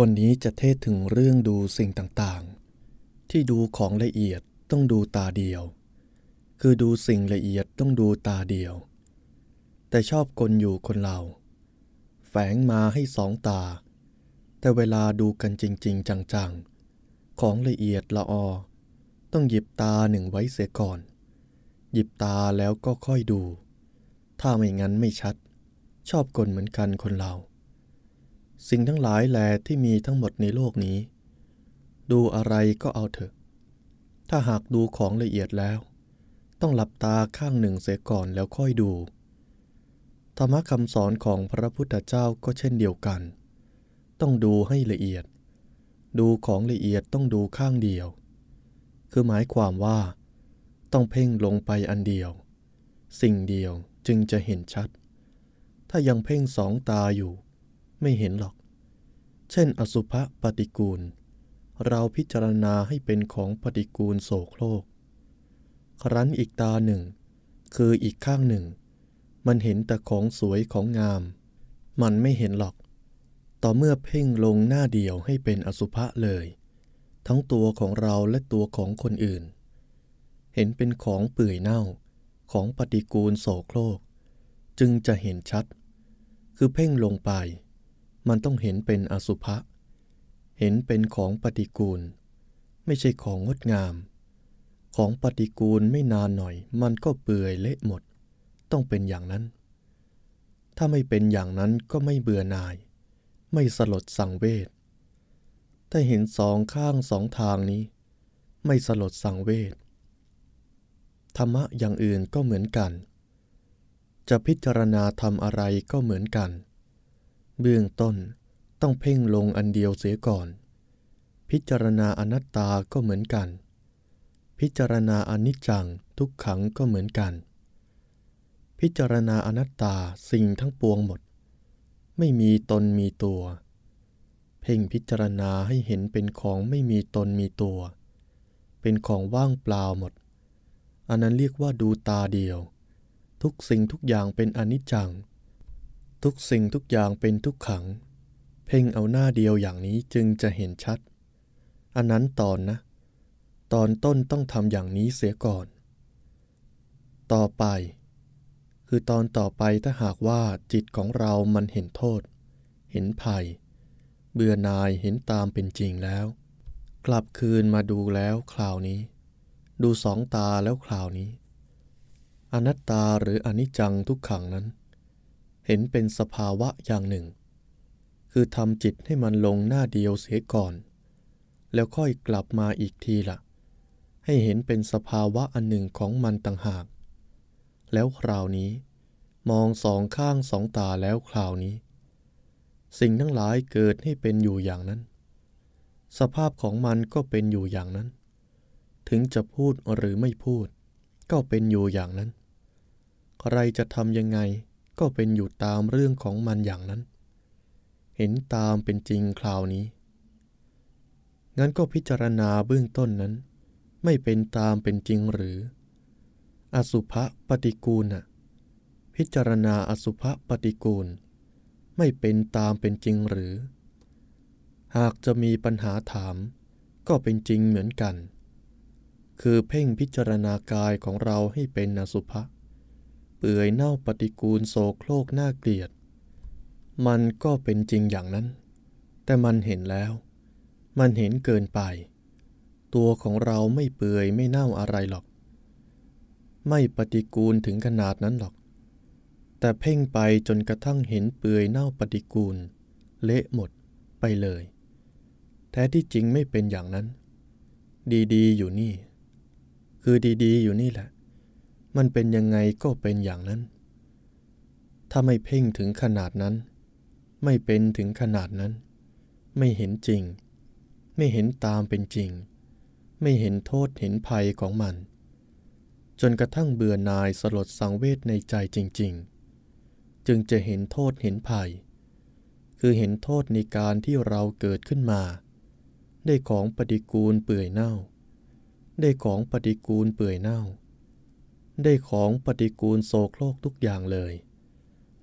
วันนี้จะเทศถึงเรื่องดูสิ่งต่างๆ ที่ดูของละเอียดต้องดูตาเดียว คือดูสิ่งละเอียดต้องดูตาเดียว แต่ชอบกลอยู่คนเรา แฝงมาให้สองตา แต่เวลาดูกันจริงๆจังๆ ของละเอียดละออต้องหยิบตาหนึ่งไว้เสียก่อน หยิบตาแล้วก็ค่อยดู ถ้าไม่งั้นไม่ชัด ชอบกลเหมือนกันคนเราสิ่งทั้งหลายแลที่มีทั้งหมดในโลกนี้ ดูอะไรก็เอาเถอะ ถ้าหากดูของละเอียดแล้ว ต้องหลับตาข้างหนึ่งเสียก่อนแล้วค่อยดู ธรรมคำสอนของพระพุทธเจ้าก็เช่นเดียวกัน ต้องดูให้ละเอียด ดูของละเอียดต้องดูข้างเดียว คือหมายความว่า ต้องเพ่งลงไปอันเดียว สิ่งเดียวจึงจะเห็นชัด ถ้ายังเพ่งสองตาอยู่ไม่เห็นหรอก เช่นอสุภะปฏิกูล เราพิจารณาให้เป็นของปฏิกูลโสโครกครั้นอีกตาหนึ่งคืออีกข้างหนึ่ง มันเห็นแต่ของสวยของงาม มันไม่เห็นหรอก ต่อเมื่อเพ่งลงหน้าเดียวให้เป็นอสุภะเลย ทั้งตัวของเราและตัวของคนอื่น เห็นเป็นของเปื่อยเน่าของปฏิกูลโสโครก จึงจะเห็นชัด คือเพ่งลงไปมันต้องเห็นเป็นอสุภะ เห็นเป็นของปฏิกูล ไม่ใช่ของงดงาม ของปฏิกูลไม่นานหน่อย มันก็เปื่อยเละหมด ต้องเป็นอย่างนั้น ถ้าไม่เป็นอย่างนั้นก็ไม่เบื่อหน่าย ไม่สลดสังเวชถ้าเห็นสองข้างสองทางนี้ ไม่สลดสังเวช ธรรมะอย่างอื่นก็เหมือนกัน จะพิจารณาทำอะไรก็เหมือนกันเบื้องต้นต้องเพ่งลงอันเดียวเสียก่อน พิจารณาอนัตตาก็เหมือนกัน พิจารณาอนิจจังทุกขังก็เหมือนกัน พิจารณาอนัตตาสิ่งทั้งปวงหมด ไม่มีตนมีตัว เพ่งพิจารณาให้เห็นเป็นของไม่มีตนมีตัว เป็นของว่างเปล่าหมดอันนั้นเรียกว่าดูตาเดียว ทุกสิ่งทุกอย่างเป็นอนิจจังทุกสิ่งทุกอย่างเป็นทุกขัง เพ่งเอาหน้าเดียวอย่างนี้จึงจะเห็นชัด อันนั้นตอนนะ ตอนต้นต้องทำอย่างนี้เสียก่อน ต่อไป คือตอนต่อไปถ้าหากว่าจิตของเรามันเห็นโทษ เห็นภัย เบื่อนายเห็นตามเป็นจริงแล้ว กลับคืนมาดูแล้วคราวนี้ ดูสองตาแล้วคราวนี้ อนัตตาหรืออนิจจังทุกขังนั้นเห็นเป็นสภาวะอย่างหนึ่ง คือทำจิตให้มันลงหน้าเดียวเสียก่อน แล้วค่อยกลับมาอีกทีละ่ะ ให้เห็นเป็นสภาวะอันหนึ่งของมันต่างหาก แล้วคราวนี้มองสองข้างสองตาแล้วคราวนี้ สิ่งทั้งหลายเกิดให้เป็นอยู่อย่างนั้น สภาพของมันก็เป็นอยู่อย่างนั้น ถึงจะพูดหรือไม่พูด ก็เป็นอยู่อย่างนั้น ใครจะทำยังไงก็เป็นอยู่ตามเรื่องของมันอย่างนั้น เห็นตามเป็นจริงคราวนี้ งั้นก็พิจารณาเบื้องต้นนั้น ไม่เป็นตามเป็นจริงหรือ อสุภะปฏิกูลน่ะ พิจารณาอสุภะปฏิกูล ไม่เป็นตามเป็นจริงหรือ หากจะมีปัญหาถามก็เป็นจริงเหมือนกัน คือเพ่งพิจารณากายของเราให้เป็นอสุภะปื่อยเน่าปฏิกูลโศโครกน่าเกลียด มันก็เป็นจริงอย่างนั้น แต่มันเห็นแล้ว มันเห็นเกินไป ตัวของเราไม่เปื่อยไม่เน่าอะไรหรอก ไม่ปฏิกูลถึงขนาดนั้นหรอก แต่เพ่งไปจนกระทั่งเห็นเปื่อยเน่าปฏิกูล เละหมดไปเลย แท้ที่จริงไม่เป็นอย่างนั้น ดี ๆ อยู่นี่ คือดีๆอยู่นี่แหละมันเป็นยังไงก็เป็นอย่างนั้น ถ้าไม่เพ่งถึงขนาดนั้น ไม่เป็นถึงขนาดนั้น ไม่เห็นจริง ไม่เห็นตามเป็นจริง ไม่เห็นโทษเห็นภัยของมัน จนกระทั่งเบื่อนายสลดสังเวชในใจจริงๆ จึงจะเห็นโทษเห็นภัย คือเห็นโทษในการที่เราเกิดขึ้นมา ได้ของปฏิกูลเปื่อยเน่า ได้ของปฏิกูลเปื่อยเน่าได้ของปฏิกูลโศกโลกทุกอย่างเลย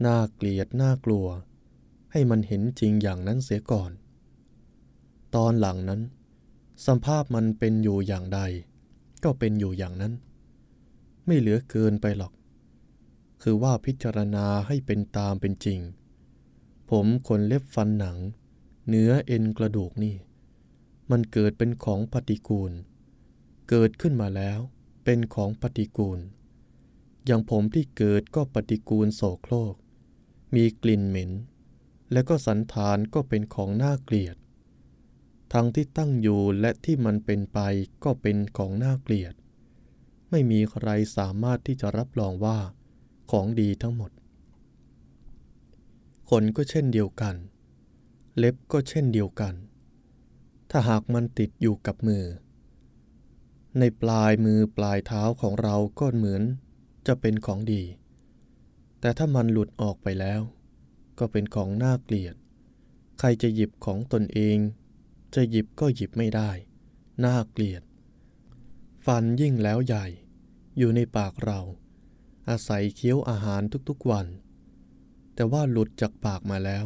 น่าเกลียดน่ากลัว ให้มันเห็นจริงอย่างนั้นเสียก่อน ตอนหลังนั้นสภาพมันเป็นอยู่อย่างใด ก็เป็นอยู่อย่างนั้น ไม่เหลือเกินไปหรอก คือว่าพิจารณาให้เป็นตามเป็นจริง ผมขนเล็บฟันหนัง เนื้อเอ็นกระดูกนี่ มันเกิดเป็นของปฏิกูล เกิดขึ้นมาแล้วเป็นของปฏิกูลอย่างผมที่เกิดก็ปฏิกูลโสโครกมีกลิ่นเหม็น และก็สันฐานก็เป็นของน่าเกลียด ทั้งที่ตั้งอยู่และที่มันเป็นไปก็เป็นของน่าเกลียด ไม่มีใครสามารถที่จะรับรองว่าของดีทั้งหมดขนก็เช่นเดียวกัน เล็บก็เช่นเดียวกัน ถ้าหากมันติดอยู่กับมือ ในปลายมือปลายเท้าของเราก็เหมือนจะเป็นของดี แต่ถ้ามันหลุดออกไปแล้ว ก็เป็นของน่าเกลียด ใครจะหยิบของตนเอง จะหยิบก็หยิบไม่ได้ น่าเกลียด ฟันยิ่งแล้วใหญ่ อยู่ในปากเรา อาศัยเคี้ยวอาหารทุกๆวัน แต่ว่าหลุดจากปากมาแล้ว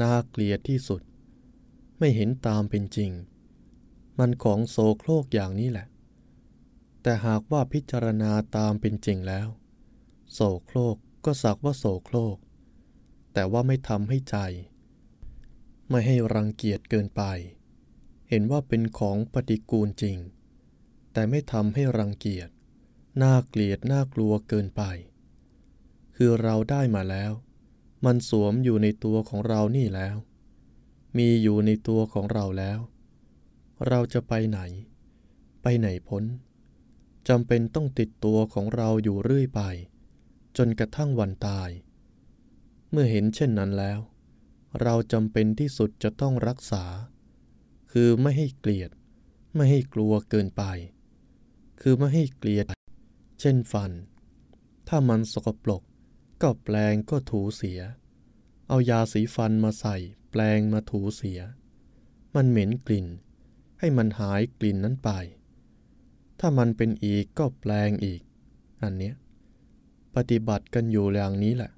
น่าเกลียดที่สุด ไม่เห็นตามเป็นจริง มันของโซโครกอย่างนี้แหละแต่หากว่าพิจารณาตามเป็นจริงแล้ว โศโครกก็สักว่าโศโครกแต่ว่าไม่ทำให้ใจ ไม่ให้รังเกียจเกินไป เห็นว่าเป็นของปฏิกูลจริง แต่ไม่ทำให้รังเกียจน่าเกลียดน่ากลัวเกินไป คือเราได้มาแล้ว มันสวมอยู่ในตัวของเรานี่แล้ว มีอยู่ในตัวของเราแล้ว เราจะไปไหน ไปไหนพ้นจำเป็นต้องติดตัวของเราอยู่เรื่อยไป จนกระทั่งวันตาย เมื่อเห็นเช่นนั้นแล้ว เราจำเป็นที่สุดจะต้องรักษา คือไม่ให้เกลียด ไม่ให้กลัวเกินไป คือไม่ให้เกลียด เช่นฟัน ถ้ามันสกปรกก็แปลงก็ถูเสีย เอายาสีฟันมาใส่แปลงมาถูเสีย มันเหม็นกลิ่น ให้มันหายกลิ่นนั้นไปถ้ามันเป็นอีกก็แปลงอีก อันเนี้ยปฏิบัติกันอยู่อย่างนี้แหละ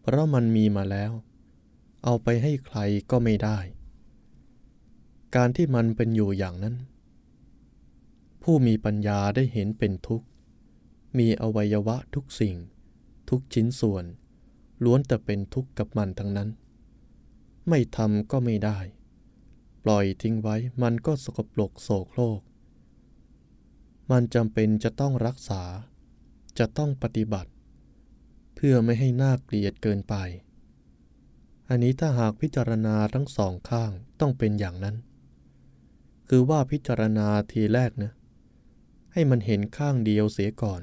เพราะมันมีมาแล้ว เอาไปให้ใครก็ไม่ได้ การที่มันเป็นอยู่อย่างนั้น ผู้มีปัญญาได้เห็นเป็นทุกข์ มีอวัยวะทุกสิ่ง ทุกชิ้นส่วน ล้วนแต่เป็นทุกข์กับมันทั้งนั้น ไม่ทำก็ไม่ได้ ปล่อยทิ้งไว้มันก็สกปรกโสโครกมันจำเป็นจะต้องรักษา จะต้องปฏิบัติ เพื่อไม่ให้น่าเกลียดเกินไป อันนี้ถ้าหากพิจารณาทั้งสองข้างต้องเป็นอย่างนั้น คือว่าพิจารณาทีแรกนะ ให้มันเห็นข้างเดียวเสียก่อน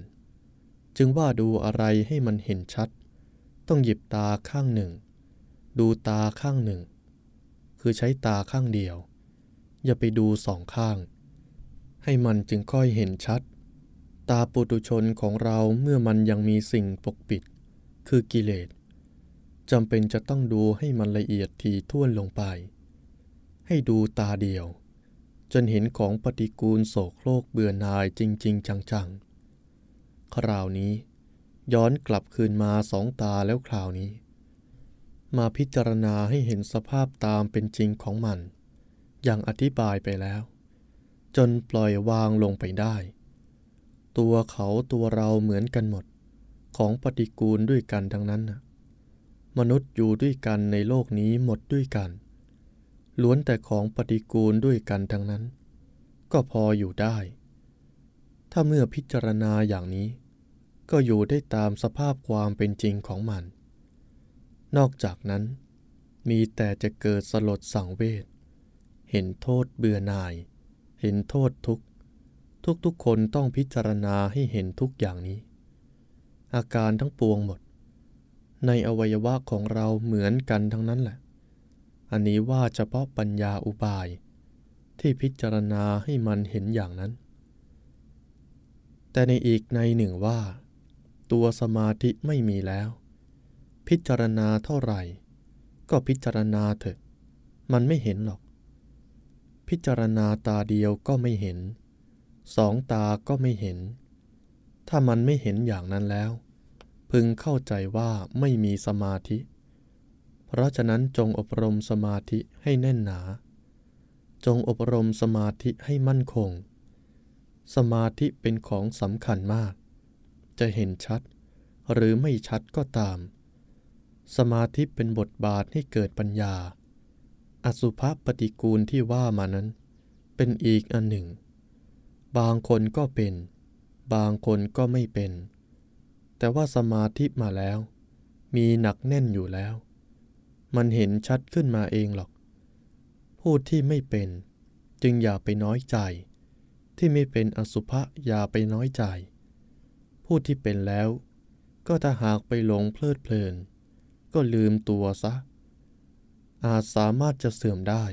จึงว่าดูอะไรให้มันเห็นชัด ต้องหยิบตาข้างหนึ่ง ดูตาข้างหนึ่ง คือใช้ตาข้างเดียว อย่าไปดูสองข้างให้มันจึงค่อยเห็นชัด ตาปุตุชนของเราเมื่อมันยังมีสิ่งปกปิด คือกิเลสจำเป็นจะต้องดูให้มันละเอียดทีท่วนลงไป ให้ดูตาเดียว จนเห็นของปฏิกูลโกโลกเบื่อนายจริงๆจังๆคราวนี้ย้อนกลับคืนมาสองตาแล้วคราวนี้ มาพิจารณาให้เห็นสภาพตามเป็นจริงของมัน อย่างอธิบายไปแล้วจนปล่อยวางลงไปได้ ตัวเขาตัวเราเหมือนกันหมดของปฏิกูลด้วยกันทั้งนั้น มนุษย์อยู่ด้วยกันในโลกนี้หมดด้วยกัน ล้วนแต่ของปฏิกูลด้วยกันทั้งนั้น ก็พออยู่ได้ ถ้าเมื่อพิจารณาอย่างนี้ ก็อยู่ได้ตามสภาพความเป็นจริงของมัน นอกจากนั้น มีแต่จะเกิดสลดสังเวช เห็นโทษเบื่อหน่ายเห็นโทษทุกทุกทุกคนต้องพิจารณาให้เห็นทุกอย่างนี้ อาการทั้งปวงหมด ในอวัยวะของเราเหมือนกันทั้งนั้นแหละ อันนี้ว่าเฉพาะปัญญาอุบาย ที่พิจารณาให้มันเห็นอย่างนั้น แต่ในอีกในหนึ่งว่า ตัวสมาธิไม่มีแล้ว พิจารณาเท่าไหร่ ก็พิจารณาเถอะมันไม่เห็นหรอกพิจารณาตาเดียวก็ไม่เห็นสองตาก็ไม่เห็น ถ้ามันไม่เห็นอย่างนั้นแล้ว พึงเข้าใจว่าไม่มีสมาธิ เพราะฉะนั้นจงอบรมสมาธิให้แน่นหนา จงอบรมสมาธิให้มั่นคง สมาธิเป็นของสำคัญมาก จะเห็นชัดหรือไม่ชัดก็ตาม สมาธิเป็นบทบาทให้เกิดปัญญาอสุภปฏิกูลที่ว่ามานั้น เป็นอีกอันหนึ่ง บางคนก็เป็น บางคนก็ไม่เป็น แต่ว่าสมาธิมาแล้ว มีหนักแน่นอยู่แล้ว มันเห็นชัดขึ้นมาเองหรอกผู้ที่ไม่เป็น จึงอย่าไปน้อยใจ ที่ไม่เป็นอสุภะอย่าไปน้อยใจผู้ที่เป็นแล้วก็ถ้าหากไปหลงเพลิดเพลิน ก็ลืมตัวซะอาจสามารถจะเสื่อมได้